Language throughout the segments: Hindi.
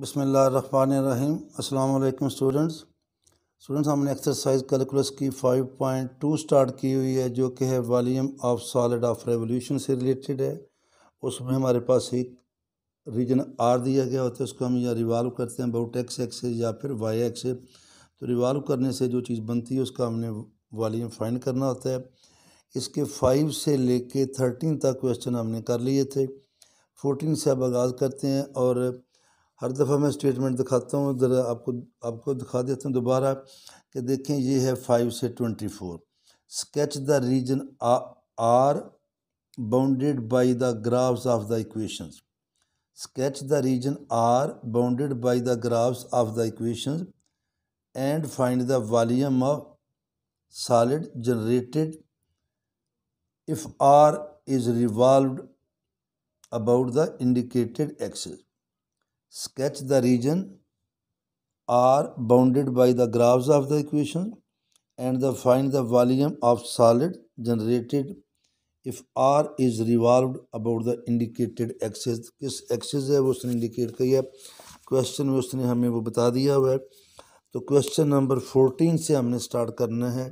रहीम अल्लाम स्टूडेंट्स स्टूडेंट्स हमने एक्सरसाइज कैलकुलस की 5.2 स्टार्ट की हुई है जो कि है volume of solid of revolution से रिलेटेड है उसमें हमारे पास एक रीजन आर दिया गया होता है उसको हम या रिवाल्व करते हैं अबाउट एक्स एक्सेस या फिर वाई एक्सेस तो रिवाल्व करने से जो चीज़ बनती है उसका हमने वॉल्यूम फाइंड करना होता है इसके फाइव से लेके थर्टीन तक क्वेश्चन हमने कर लिए थे फोर्टीन से अब आगाज़ करते हैं और हर दफ़ा मैं स्टेटमेंट दिखाता हूँ इधर आपको आपको दिखा देता हूँ दोबारा कि देखें ये है फाइव से twenty four sketch the region R bounded by the graphs of the equations sketch the region R bounded by the graphs of the equations and find the volume of solid generated if R is revolved about the indicated axis sketch the region are bounded by the graphs of the equation and the find the volume of solid generated if r is revolved about the indicated axis किस एक्सिस है वो उसने इंडिकेट किया क्वेश्चन में उसने हमें वो बता दिया हुआ है तो क्वेश्चन नंबर फोर्टीन से हमने स्टार्ट करना है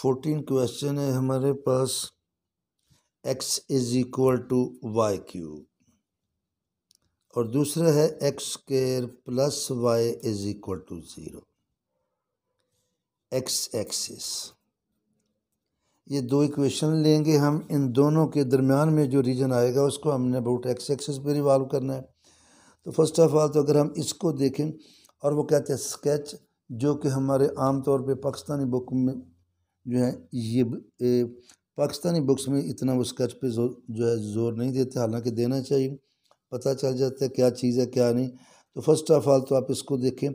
फोर्टीन क्वेश्चन है हमारे पास X is equal to Y cube और दूसरा है X square plus Y is equal to zero X axis ये दो इक्वेशन लेंगे हम इन दोनों के दरमियान में जो रीजन आएगा उसको हमने अबाउट एक्स एक्सिस पर रिवॉल्व करना है तो फर्स्ट ऑफ ऑल तो अगर हम इसको देखें और वो कहते हैं स्केच जो कि हमारे आम तौर पे पाकिस्तानी बुक में जो है ये पाकिस्तानी बुक्स में इतना वो स्केच पे जो है ज़ोर नहीं देते हालांकि देना चाहिए पता चल जाता है क्या चीज़ है क्या नहीं तो फर्स्ट ऑफ ऑल तो आप इसको देखें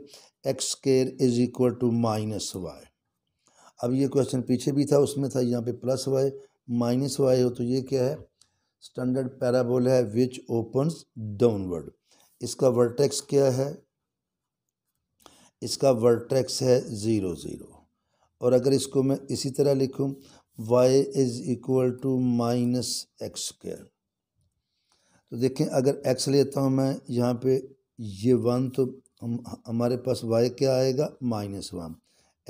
X square is equal to minus Y अब ये क्वेश्चन पीछे भी था उसमें था यहाँ पे प्लस वाई माइनस वाई हो तो ये क्या है स्टैंडर्ड पैराबोल है विच ओपन्स डाउनवर्ड इसका वर्टेक्स क्या है इसका वर्टेक्स है ज़ीरो ज़ीरो और अगर इसको मैं इसी तरह लिखूँ y is equal to minus X square तो देखें अगर एक्स लेता हूँ मैं यहाँ पे ये वन तो हम हमारे पास वाई क्या आएगा माइनस वन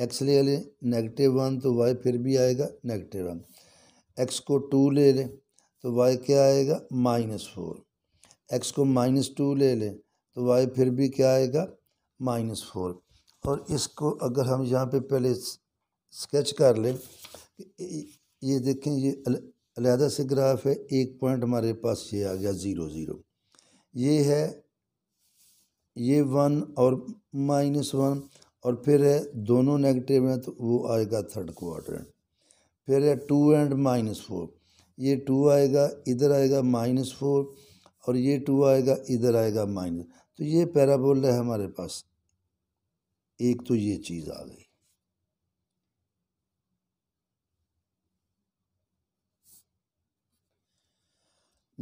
एक्स ले लें नेगेटिव वन तो वाई फिर भी आएगा नेगेटिव वन एक्स को टू ले लें तो वाई क्या आएगा माइनस फोर एक्स को माइनस टू ले लें तो वाई फिर भी क्या आएगा माइनस फोर और इसको अगर हम यहाँ पे पहले स्केच कर लें ये देखें ये अलहदा से ग्राफ है एक पॉइंट हमारे पास ये आ गया ज़ीरो ज़ीरो ये है ये वन और माइनस वन और फिर है दोनों नेगेटिव हैं तो वो आएगा थर्ड क्वार्टर फिर है टू एंड माइनस फोर ये टू आएगा इधर आएगा माइनस फोर और ये टू आएगा इधर आएगा माइनस तो ये पैराबोल है हमारे पास एक तो ये चीज़ आ गई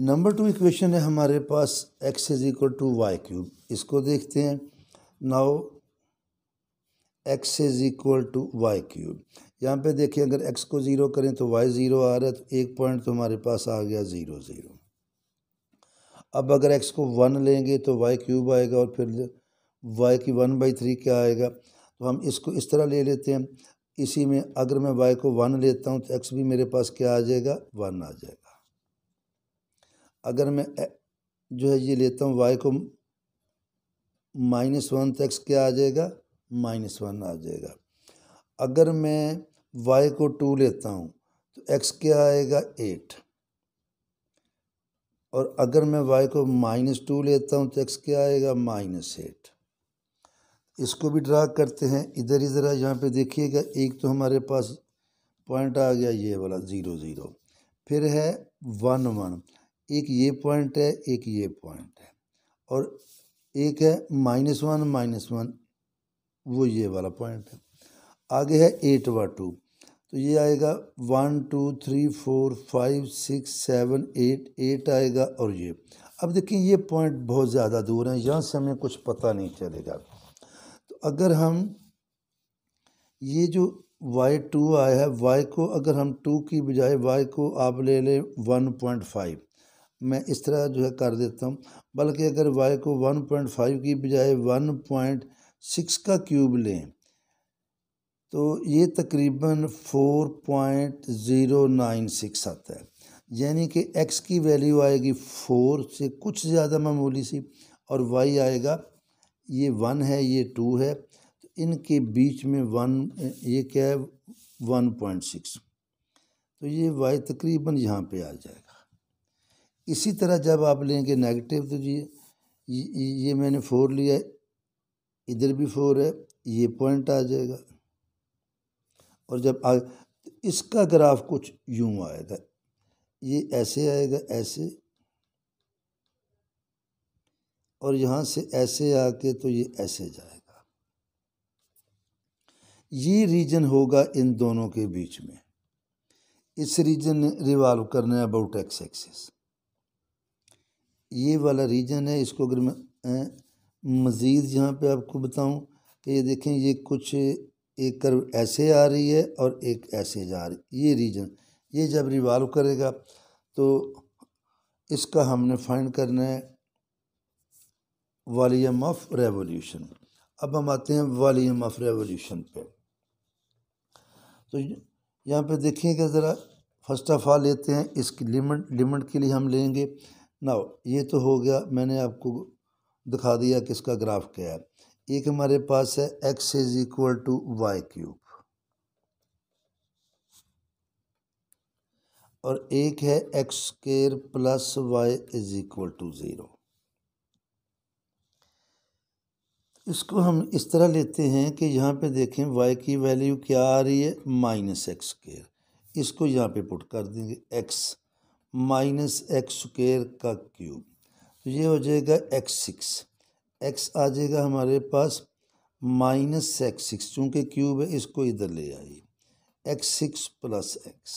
नंबर टू इक्वेशन है हमारे पास X is equal to Y cube इसको देखते हैं now X is equal to Y cube यहाँ पे देखिए अगर एक्स को ज़ीरो करें तो वाई ज़ीरो आ रहा है तो एक पॉइंट तो हमारे पास आ गया ज़ीरो ज़ीरो अब अगर एक्स को वन लेंगे तो वाई क्यूब आएगा और फिर वाई की वन बाई थ्री क्या आएगा तो हम इसको इस तरह ले लेते हैं इसी में अगर मैं वाई को वन लेता हूँ तो एक्स भी मेरे पास क्या आ जाएगा वन आ जाएगा अगर मैं जो है ये लेता हूँ वाई को माइनस वन तो एक्स क्या आ जाएगा माइनस वन आ जाएगा अगर मैं वाई को टू लेता हूँ तो एक्स क्या आएगा एट और अगर मैं वाई को माइनस टू लेता हूँ तो एक्स क्या आएगा माइनस एट इसको भी ड्रा करते हैं इधर इधर यहाँ पे देखिएगा एक तो हमारे पास पॉइंट आ गया ये वाला ज़ीरो ज़ीरो फिर है वन वन एक ये पॉइंट है एक ये पॉइंट है और एक है माइनस वन माइनस वन वो ये वाला पॉइंट है आगे है एट व टू तो ये आएगा one two three four five six seven eight eight आएगा और ये अब देखिए ये पॉइंट बहुत ज़्यादा दूर हैं यहाँ से हमें कुछ पता नहीं चलेगा तो अगर हम ये जो वाई टू आया है वाई को अगर हम टू की बजाय वाई को आप ले लें वन पॉइंट फाइव मैं इस तरह जो है कर देता हूँ बल्कि अगर वाई को 1.5 की बजाय 1.6 का क्यूब लें तो ये तकरीबन 4.096 आता है यानी कि एक्स की वैल्यू आएगी फोर से कुछ ज़्यादा मामूली सी और वाई आएगा ये वन है ये टू है तो इनके बीच में वन ये क्या है वन पॉइंट सिक्स तो ये वाई तकरीबन यहाँ पे आ जाएगा इसी तरह जब आप लेंगे नेगेटिव तो जी ये मैंने फोर लिया इधर भी फोर है ये पॉइंट आ जाएगा और जब आ इसका ग्राफ कुछ यूं आएगा ये ऐसे आएगा ऐसे और यहाँ से ऐसे आके तो ये ऐसे जाएगा ये रीजन होगा इन दोनों के बीच में इस रीजन रिवॉल्व करने अबाउट एक्स एक्सिस ये वाला रीजन है इसको अगर मैं मज़ीद यहाँ पे आपको बताऊँ कि ये देखें ये कुछ एक कर्व ऐसे आ रही है और एक ऐसे जा रही है ये रीजन ये जब रिवाल्व करेगा तो इसका हमने फाइंड करना है वॉलीम ऑफ रेवोल्यूशन अब हम आते हैं वॉलीम ऑफ रेवोल्यूशन पे तो यहाँ पे देखिएगा ज़रा फर्स्ट ऑफ ऑल लेते हैं इसकी लिमिट लिमिट के लिए हम लेंगे ना ये तो हो गया मैंने आपको दिखा दिया किसका ग्राफ क्या है एक हमारे पास है x is equal to Y cube और एक है X square plus Y is equal to zero इसको हम इस तरह लेते हैं कि यहाँ पे देखें वाई की वैल्यू क्या आ रही है माइनस एक्स स्केयर इसको यहाँ पे पुट कर देंगे एक्स माइनस एक्स स्क्र का क्यूब तो ये हो जाएगा एक्स सिक्स एक्स आ जाएगा हमारे पास माइनस एक्स सिक्स चूँकि क्यूब है इसको इधर ले आइए एक्स सिक्स प्लस एक्स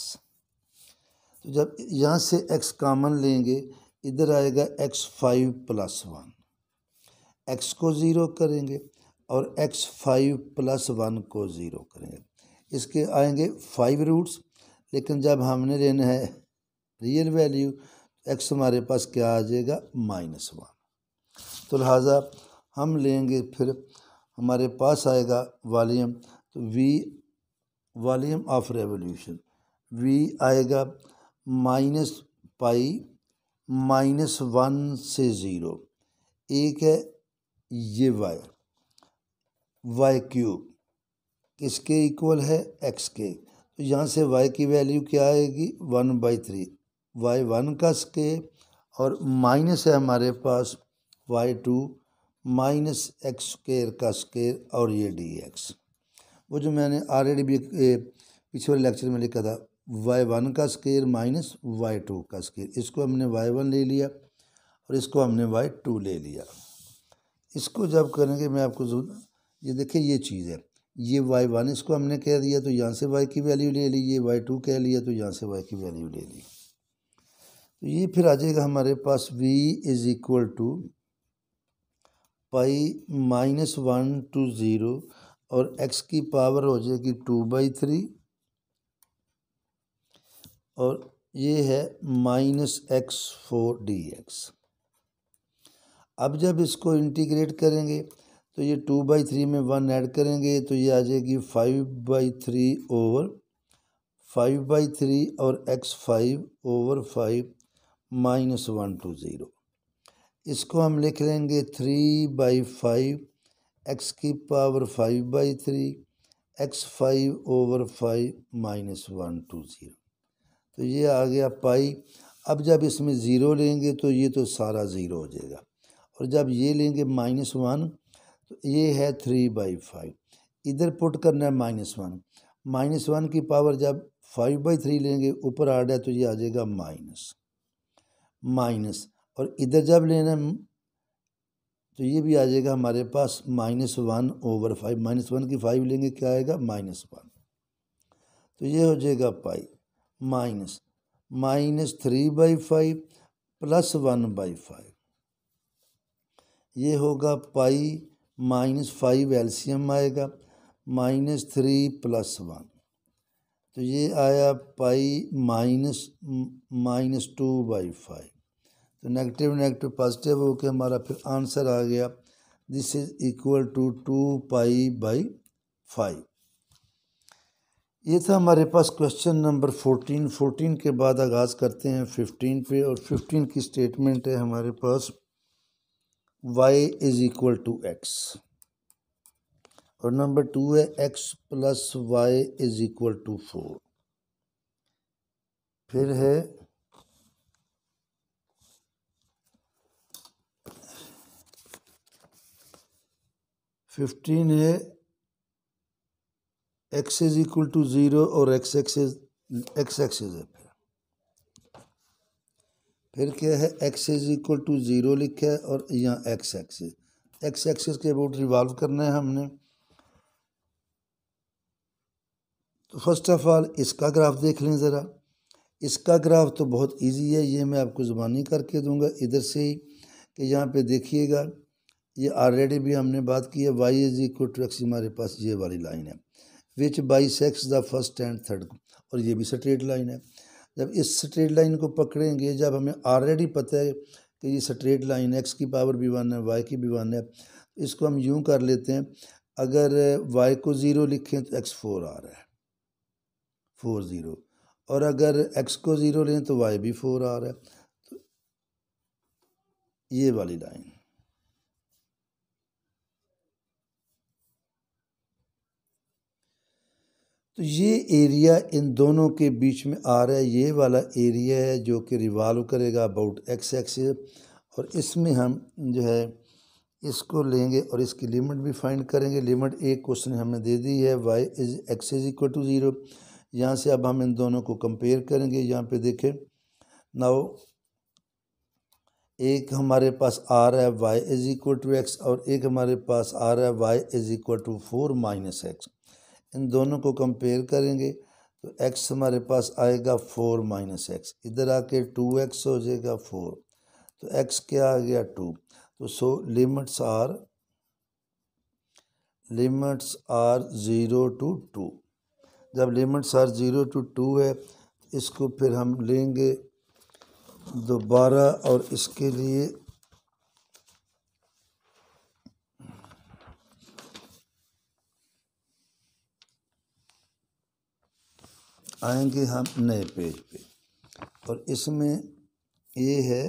तो जब यहाँ से एक्स कामन लेंगे इधर आएगा X five plus one X को ज़ीरो करेंगे और एक्स फाइव प्लस वन को ज़ीरो करेंगे इसके आएंगे फाइव रूट्स लेकिन जब हमने लेना है रियल वैल्यू एक्स हमारे पास क्या आ जाएगा माइनस वन तो लिहाजा हम लेंगे फिर हमारे पास आएगा वॉलीम तो V volume of revolution V आएगा माइनस पाई माइनस वन से ज़ीरो एक है ये वाई वाई क्यूब किसके इक्वल है एक्स के तो यहाँ से वाई की वैल्यू क्या आएगी one by three Y one का स्केप और माइनस है हमारे पास Y two minus x square का स्केयर और ये डी एक्स वो जो मैंने ऑलरेडी भी पिछले लेक्चर में लिखा था वाई वन का स्केयर माइनस वाई टू का स्केयर इसको हमने वाई वन ले लिया और इसको हमने वाई टू ले लिया इसको जब करेंगे मैं आपको ये देखिए ये चीज़ है ये वाई वन इसको हमने कह दिया तो यहाँ से वाई की वैल्यू ले ली ये वाई टू कह लिया तो यहाँ से वाई की वैल्यू ले ली तो ये फिर आ जाएगा हमारे पास v is equal to pi minus one two zero और x की पावर हो जाएगी टू बाई थ्री और ये है minus x four d x अब जब इसको इंटीग्रेट करेंगे तो ये टू बाई थ्री में वन ऐड करेंगे तो ये आ जाएगी five by three over five by three और x five over five minus one two zero इसको हम लिख लेंगे थ्री बाई फाइव एक्स की power five by three x five over five minus one two zero तो ये आ गया पाई अब जब इसमें ज़ीरो लेंगे तो ये तो सारा ज़ीरो हो जाएगा और जब ये लेंगे माइनस वन तो ये है थ्री बाई फाइव इधर पुट करना है माइनस वन माइनस वन की पावर जब फाइव बाई थ्री लेंगे ऊपर आ जाए तो ये आ जाएगा माइनस माइनस और इधर जब लेना तो ये भी आ जाएगा हमारे पास minus one over five minus one की फाइव लेंगे क्या आएगा माइनस वन तो ये हो जाएगा pi minus minus three by five plus one by five ये होगा पाई माइनस फाइव एल्शियम आएगा माइनस थ्री प्लस वन तो ये आया pi minus minus two by five तो नेगेटिव नेगेटिव पॉजिटिव हो के हमारा फिर आंसर आ गया this is equal to two pi by five ये था हमारे पास क्वेश्चन नंबर फोर्टीन फोर्टीन के बाद आगाज़ करते हैं फिफ्टीन पे और फिफ्टीन की स्टेटमेंट है हमारे पास y is equal to x और नंबर टू है x plus y is equal to four फिर है फिफ्टीन है x is equal to zero और एक्स एक्स एक्स एक्सेज है फिर क्या है x is equal to zero लिखा है और यहाँ एक्स एक्स एक्स एक्सेज के अबाउट रिवॉल्व करना है हमने तो फर्स्ट ऑफ ऑल इसका ग्राफ देख लें ज़रा इसका ग्राफ तो बहुत इजी है ये मैं आपको ज़ुबानी करके दूंगा इधर से ही कि यहाँ पे देखिएगा ये ऑलरेडी भी हमने बात की है y is equal to x हमारे पास ये वाली लाइन है which bisects the first and third और ये भी स्ट्रेट लाइन है जब इस स्ट्रेट लाइन को पकड़ेंगे जब हमें ऑलरेडी पता है कि ये स्ट्रेट लाइन एक्स की पावर भी वन है वाई की भी वन है इसको हम यूँ कर लेते हैं अगर वाई को ज़ीरो लिखें तो एक्स फोर आ रहा है फोर ज़ीरो और अगर एक्स को ज़ीरो लें तो वाई भी फोर आ रहा है तो ये वाली लाइन तो ये एरिया इन दोनों के बीच में आ रहा है ये वाला एरिया है जो कि रिवॉल्व करेगा अबाउट एक्स एक्स और इसमें हम जो है इसको लेंगे और इसकी लिमिट भी फाइंड करेंगे लिमिट एक क्वेश्चन हमें दे दी है y is x is equal to zero यहाँ से अब हम इन दोनों को कंपेयर करेंगे यहाँ पे देखें नाउ एक हमारे पास आ रहा है y is equal to x और एक हमारे पास आ रहा है y is equal to four minus x इन दोनों को कंपेयर करेंगे तो एक्स हमारे पास आएगा फोर माइनस एक्स इधर आके टू एक्स हो जाएगा फोर तो एक्स क्या आ गया टू तो so limits are limits are zero to two जब limits are zero to two है इसको फिर हम लेंगे दोबारा और इसके लिए आएंगे हम नए पेज पे और इसमें ये है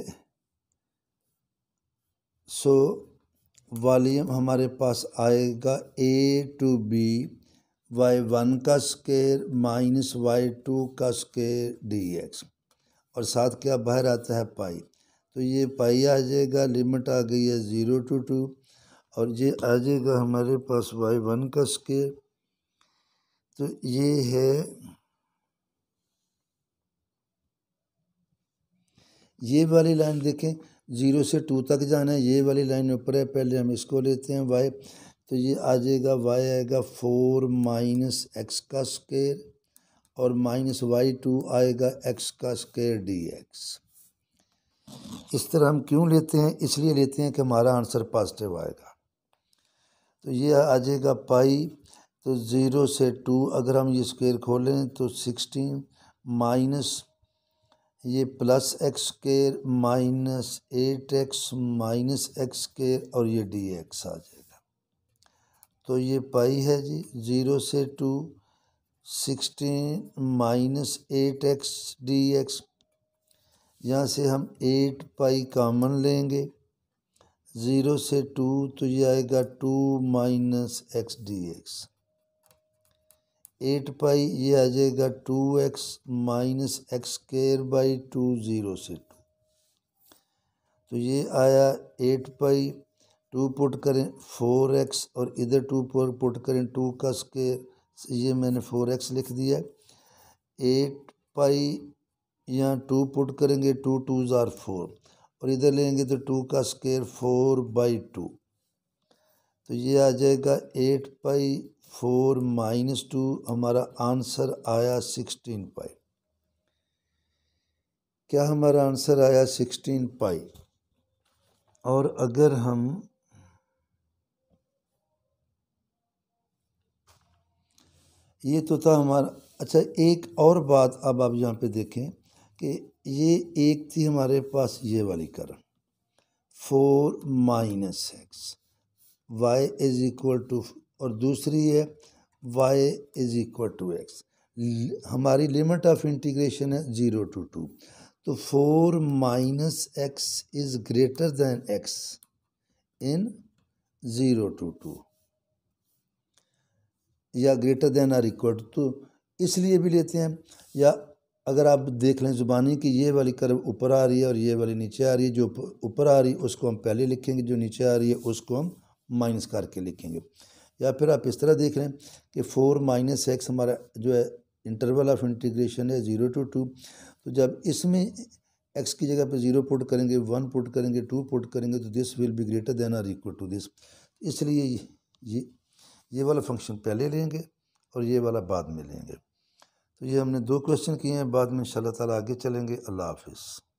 सो वॉल्यूम हमारे पास आएगा a to b y one का स्केयर माइनस वाई टू का स्केयर डी एक्स और साथ क्या बाहर आता है पाई तो ये पाई आ जाएगा लिमिट आ गई है ज़ीरो टू टू और ये आ जाएगा हमारे पास वाई वन का स्केयर तो ये है ये वाली लाइन देखें ज़ीरो से टू तक जाना है ये वाली लाइन ऊपर है पहले हम इसको लेते हैं वाई तो ये आ जाएगा वाई आएगा फोर माइनस एक्स का स्केयर और माइनस वाई टू आएगा एक्स का स्केयर डी एक्स इस तरह हम क्यों लेते हैं इसलिए लेते हैं कि हमारा आंसर पॉजिटिव आएगा तो ये आ जाएगा पाई तो ज़ीरो से टू अगर हम ये स्केयर खोलें तो सिक्सटीन माइनस ये plus x square minus eight x minus x square और ये डी एक्स आ जाएगा तो ये पाई है जी ज़ीरो से two sixteen minus eight x d x यहाँ से हम एट पाई कामन लेंगे ज़ीरो से टू तो ये आएगा two minus x d x eight pi ये आ जाएगा two x minus x square by two zero से टू तो ये आया एट पाई टू पुट करें फोर एक्स और इधर टू पुट करें टू का स्केयर ये मैंने फोर एक्स लिख दिया एट पाई यहाँ टू पुट करेंगे टू टू ज़ार फोर और इधर लेंगे तो टू का स्केयर फोर बाई टू तो ये आ जाएगा eight pi four minus two हमारा आंसर आया सिक्सटीन पाई क्या हमारा आंसर आया सिक्सटीन पाई और अगर हम ये तो था हमारा अच्छा एक और बात अब आप यहाँ पे देखें कि ये एक थी हमारे पास ये वाली कर four minus x y is equal to और दूसरी है y is equal to x हमारी लिमिट ऑफ इंटीग्रेशन है ज़ीरो टू टू तो four minus x is greater than x in zero to two या greater than or equal to तो इसलिए भी लेते हैं या अगर आप देख लें ज़ुबानी की ये वाली कर्व ऊपर आ रही है और ये वाली नीचे आ रही है जो ऊपर आ रही है उसको हम पहले लिखेंगे जो नीचे आ रही है उसको हम माइनस करके लिखेंगे या फिर आप इस तरह देख रहे हैं कि फ़ोर माइनस एक्स हमारा जो है इंटरवल ऑफ इंटीग्रेशन है ज़ीरो टू टू तो जब इसमें एक्स की जगह पर ज़ीरो पुट करेंगे वन पुट करेंगे टू पुट करेंगे तो this will be greater than or equal to this इसलिए ये ये वाला फंक्शन पहले लेंगे और ये वाला बाद में लेंगे तो ये हमने दो क्वेश्चन किए हैं बाद में इन ताला आगे चलेंगे अल्लाह हाफिज़